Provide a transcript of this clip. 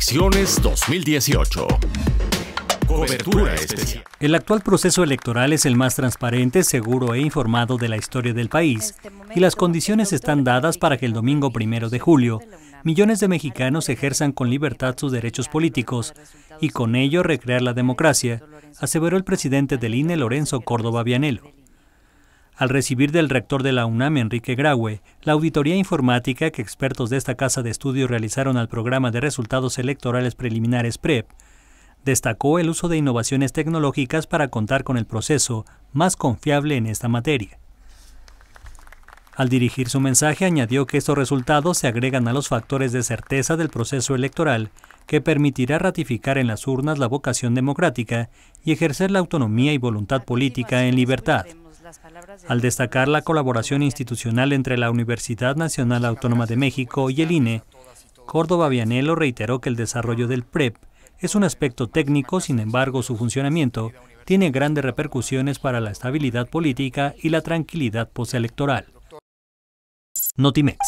Elecciones 2018. Cobertura especial. El actual proceso electoral es el más transparente, seguro e informado de la historia del país, este y las condiciones están dadas para que el domingo primero de julio millones de mexicanos ejerzan con libertad sus derechos políticos y con ello recrear la democracia, aseveró el presidente del INE Lorenzo Córdoba Vianelo. Al recibir del rector de la UNAM, Enrique Graue, la auditoría informática que expertos de esta casa de estudio realizaron al programa de resultados electorales preliminares PREP, destacó el uso de innovaciones tecnológicas para contar con el proceso más confiable en esta materia. Al dirigir su mensaje añadió que estos resultados se agregan a los factores de certeza del proceso electoral que permitirá ratificar en las urnas la vocación democrática y ejercer la autonomía y voluntad política en libertad al destacar la colaboración institucional entre la Universidad Nacional Autónoma de México y el INE, Córdoba Vianello reiteró que el desarrollo del PREP es un aspecto técnico, sin embargo su funcionamiento tiene grandes repercusiones para la estabilidad política y la tranquilidad postelectoral. Notimex.